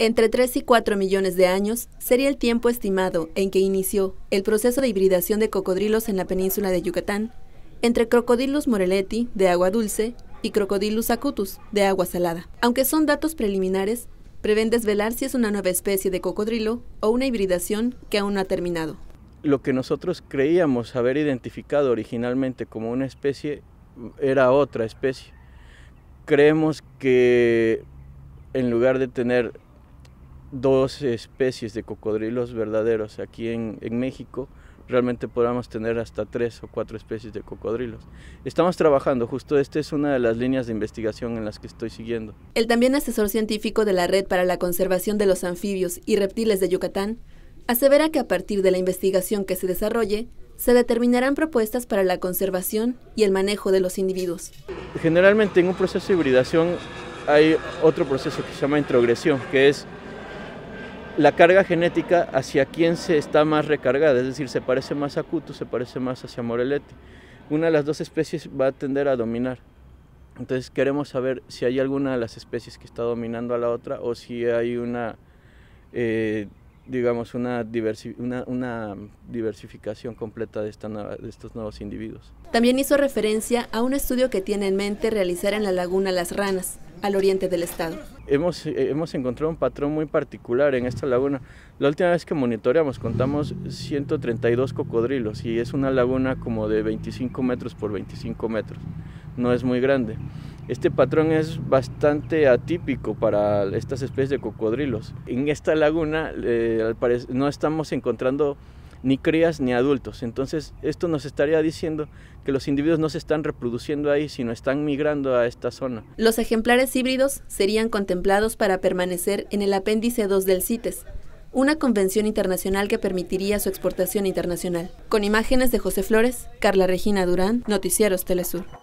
Entre 3 y 4 millones de años sería el tiempo estimado en que inició el proceso de hibridación de cocodrilos en la península de Yucatán, entre Crocodilus moreleti, de agua dulce, y Crocodilus acutus, de agua salada. Aunque son datos preliminares, prevén desvelar si es una nueva especie de cocodrilo o una hibridación que aún no ha terminado. Lo que nosotros creíamos haber identificado originalmente como una especie era otra especie. Creemos que en lugar de tener dos especies de cocodrilos verdaderos. Aquí en, México realmente podamos tener hasta tres o cuatro especies de cocodrilos. Estamos trabajando, justo esta es una de las líneas de investigación en las que estoy siguiendo. El también asesor científico de la Red para la Conservación de los Anfibios y Reptiles de Yucatán asevera que a partir de la investigación que se desarrolle, se determinarán propuestas para la conservación y el manejo de los individuos. Generalmente en un proceso de hibridación hay otro proceso que se llama introgresión, que es la carga genética hacia quién se está más recargada, es decir, se parece más a Cutu, se parece más hacia Morelete. Una de las dos especies va a tender a dominar. Entonces queremos saber si hay alguna de las especies que está dominando a la otra o si hay una, eh, digamos, una, diversificación completa de, esta de estos nuevos individuos. También hizo referencia a un estudio que tiene en mente realizar en la laguna Las Ranas al oriente del estado. Hemos, eh, hemos encontrado un patrón muy particular en esta laguna. La última vez que monitoreamos contamos 132 cocodrilos y es una laguna como de 25 metros por 25 metros. No es muy grande. Este patrón es bastante atípico para estas especies de cocodrilos. En esta laguna eh, no estamos encontrando ni crías ni adultos. Entonces, esto nos estaría diciendo que los individuos no se están reproduciendo ahí, sino están migrando a esta zona. Los ejemplares híbridos serían contemplados para permanecer en el apéndice 2 del CITES, una convención internacional que permitiría su exportación internacional. Con imágenes de José Flores, Carla Regina Durán, Noticieros Telesur.